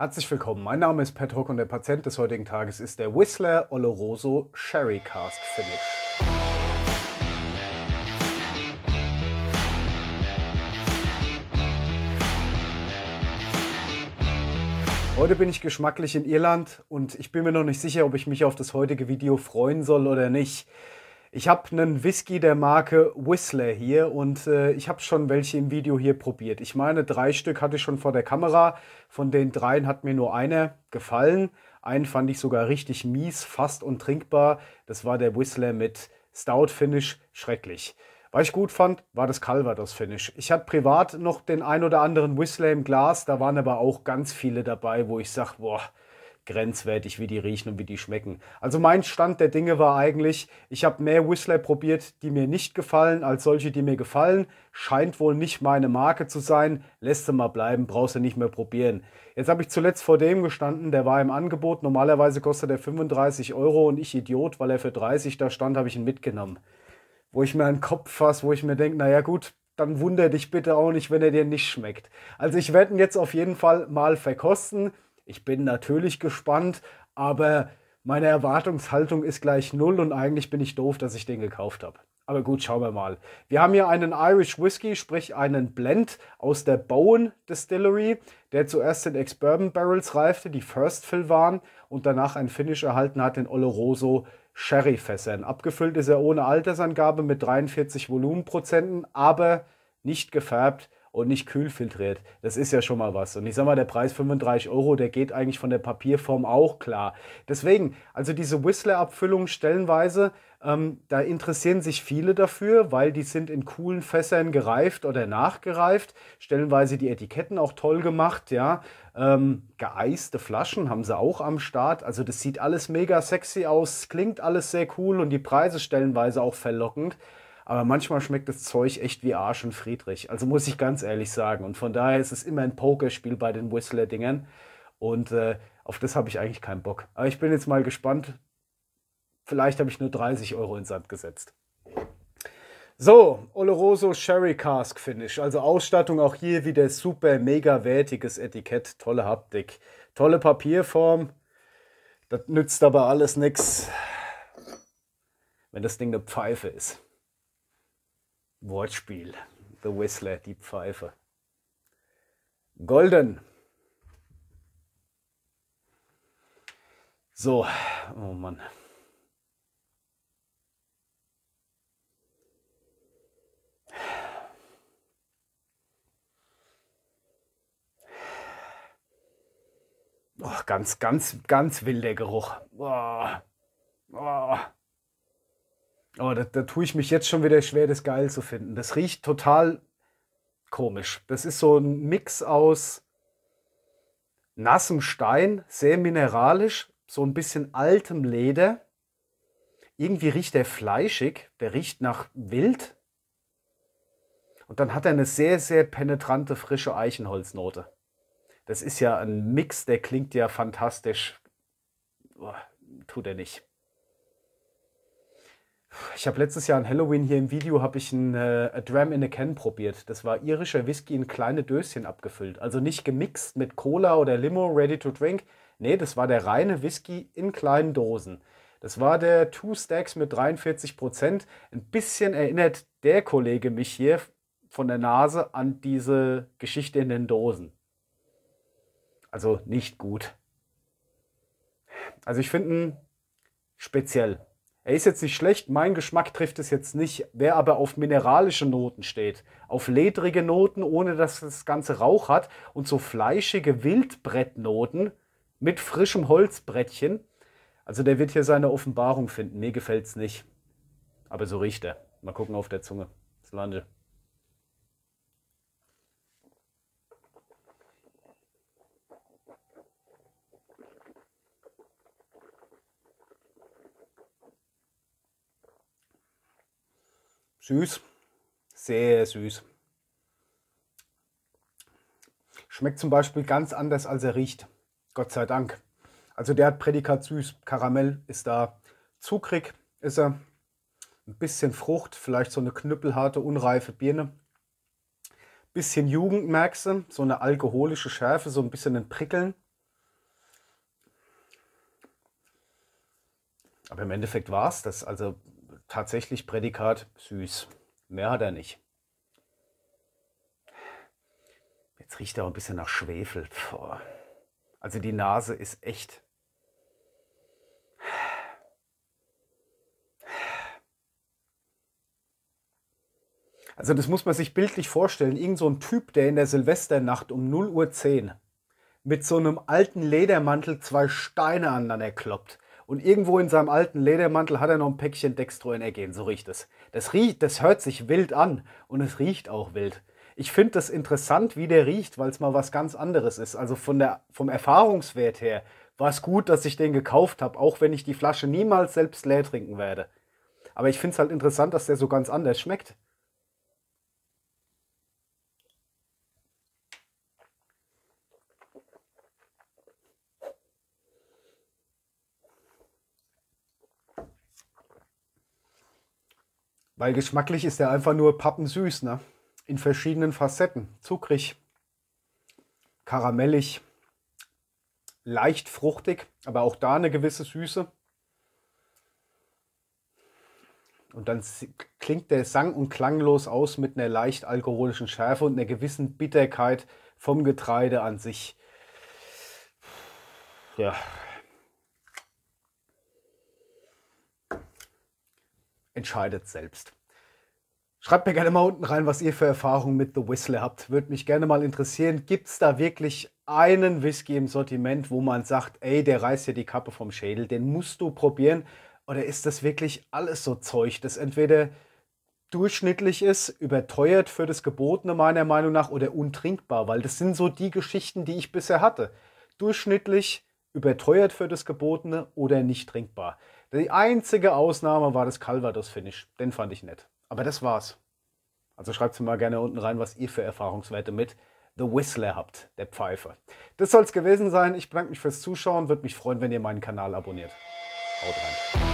Herzlich willkommen, mein Name ist Pat Hock und der Patient des heutigen Tages ist der Whistler Oloroso Sherry Cast Finish. Heute bin ich geschmacklich in Irland und ich bin mir noch nicht sicher, ob ich mich auf das heutige Video freuen soll oder nicht. Ich habe einen Whisky der Marke Whistler hier und äh, ich habe schon welche im Video hier probiert. Ich meine, drei Stück hatte ich schon vor der Kamera. Von den dreien hat mir nur einer gefallen. Einen fand ich sogar richtig mies, fast untrinkbar. Das war der Whistler mit Stout Finish. Schrecklich. Was ich gut fand, war das Calvados Finish. Ich hatte privat noch den ein oder anderen Whistler im Glas. Da waren aber auch ganz viele dabei, wo ich sage, boah, grenzwertig, wie die riechen und wie die schmecken. Also mein Stand der Dinge war eigentlich, ich habe mehr Whistler probiert, die mir nicht gefallen, als solche, die mir gefallen. Scheint wohl nicht meine Marke zu sein. Lässt sie mal bleiben, brauchst du nicht mehr probieren. Jetzt habe ich zuletzt vor dem gestanden, der war im Angebot. Normalerweise kostet er 35 Euro und ich Idiot, weil er für 30 da stand, habe ich ihn mitgenommen. Wo ich mir einen Kopf fasse, wo ich mir denke, naja gut, dann wundere dich bitte auch nicht, wenn er dir nicht schmeckt. Also ich werde ihn jetzt auf jeden Fall mal verkosten. Ich bin natürlich gespannt, aber meine Erwartungshaltung ist gleich null und eigentlich bin ich doof, dass ich den gekauft habe. Aber gut, schauen wir mal. Wir haben hier einen Irish Whiskey, sprich einen Blend aus der Bowen Distillery, der zuerst in Ex-Bourbon Barrels reifte, die First Fill waren und danach ein Finish erhalten hat in Oloroso Sherry Fässern. Abgefüllt ist er ohne Altersangabe mit 43 Volumenprozenten, aber nicht gefärbt und nicht kühlfiltriert. Das ist ja schon mal was. Und ich sag mal, der Preis 35 Euro, der geht eigentlich von der Papierform auch klar. Deswegen, also diese Whistler-Abfüllung stellenweise, ähm, da interessieren sich viele dafür, weil die sind in coolen Fässern gereift oder nachgereift. Stellenweise die Etiketten auch toll gemacht, ja. Ähm, geeiste Flaschen haben sie auch am Start. Also das sieht alles mega sexy aus, klingt alles sehr cool und die Preise stellenweise auch verlockend. Aber manchmal schmeckt das Zeug echt wie Arsch und Friedrich. Also muss ich ganz ehrlich sagen. Und von daher ist es immer ein Pokerspiel bei den Whistler-Dingern. Und äh, auf das habe ich eigentlich keinen Bock. Aber ich bin jetzt mal gespannt. Vielleicht habe ich nur 30 Euro in Sand gesetzt. So, Oloroso Sherry Cask Finish. Also Ausstattung auch hier wieder super mega wertiges Etikett. Tolle Haptik. Tolle Papierform. Das nützt aber alles nichts, wenn das Ding eine Pfeife ist. Wortspiel. The Whistler, die Pfeife. Golden. So, oh Mann. Oh, ganz, ganz, ganz wilder Geruch. Oh. Oh. Aber da, da tue ich mich jetzt schon wieder schwer, das geil zu finden. Das riecht total komisch. Das ist so ein Mix aus nassem Stein, sehr mineralisch, so ein bisschen altem Leder. Irgendwie riecht er fleischig, der riecht nach Wild. Und dann hat er eine sehr, sehr penetrante, frische Eichenholznote. Das ist ja ein Mix, der klingt ja fantastisch. Oh, tut er nicht. Ich habe letztes Jahr an Halloween hier im Video habe ich ein äh, Dram in a Can probiert. Das war irischer Whisky in kleine Döschen abgefüllt, also nicht gemixt mit Cola oder Limo ready to drink. Nee, das war der reine Whisky in kleinen Dosen. Das war der Two Stacks mit 43 Prozent. Ein bisschen erinnert der Kollege mich hier von der Nase an diese Geschichte in den Dosen. Also nicht gut. Also ich finde ihn speziell er ist jetzt nicht schlecht, mein Geschmack trifft es jetzt nicht. Wer aber auf mineralische Noten steht, auf ledrige Noten, ohne dass das Ganze Rauch hat und so fleischige Wildbrettnoten mit frischem Holzbrettchen, also der wird hier seine Offenbarung finden. Mir gefällt es nicht. Aber so riecht er. Mal gucken auf der Zunge. Das Slande. Süß, sehr süß. Schmeckt zum Beispiel ganz anders, als er riecht. Gott sei Dank. Also der hat Prädikat süß. Karamell ist da. Zuckrig ist er. Ein bisschen Frucht, vielleicht so eine knüppelharte, unreife Birne. Bisschen Jugend merkst du, so eine alkoholische Schärfe, so ein bisschen ein Prickeln. Aber im Endeffekt war es das. Also tatsächlich Prädikat süß. Mehr hat er nicht. Jetzt riecht er auch ein bisschen nach Schwefel. Boah. Also die Nase ist echt. Also das muss man sich bildlich vorstellen. Irgend so ein Typ, der in der Silvesternacht um 0.10 Uhr mit so einem alten Ledermantel zwei Steine aneinander kloppt. Und irgendwo in seinem alten Ledermantel hat er noch ein Päckchen Dextro Energen, so riecht es. Das riecht, das hört sich wild an und es riecht auch wild. Ich finde das interessant, wie der riecht, weil es mal was ganz anderes ist. Also von der, vom Erfahrungswert her war es gut, dass ich den gekauft habe, auch wenn ich die Flasche niemals selbst leer trinken werde. Aber ich finde es halt interessant, dass der so ganz anders schmeckt. Weil geschmacklich ist er einfach nur pappensüß, ne? In verschiedenen Facetten. Zuckrig, karamellig, leicht fruchtig, aber auch da eine gewisse Süße. Und dann klingt der sang- und klanglos aus mit einer leicht alkoholischen Schärfe und einer gewissen Bitterkeit vom Getreide an sich. Ja, entscheidet selbst. Schreibt mir gerne mal unten rein, was ihr für Erfahrungen mit The Whistler habt. Würde mich gerne mal interessieren, gibt es da wirklich einen Whisky im Sortiment, wo man sagt, ey, der reißt dir die Kappe vom Schädel, den musst du probieren? Oder ist das wirklich alles so Zeug, das entweder durchschnittlich ist, überteuert für das Gebotene meiner Meinung nach oder untrinkbar? Weil das sind so die Geschichten, die ich bisher hatte. Durchschnittlich, überteuert für das Gebotene oder nicht trinkbar. Die einzige Ausnahme war das Calvados-Finish. Den fand ich nett. Aber das war's. Also schreibt mir mal gerne unten rein, was ihr für Erfahrungswerte mit The Whistler habt, der Pfeife. Das soll's gewesen sein. Ich bedanke mich fürs Zuschauen. Würde mich freuen, wenn ihr meinen Kanal abonniert. Haut rein.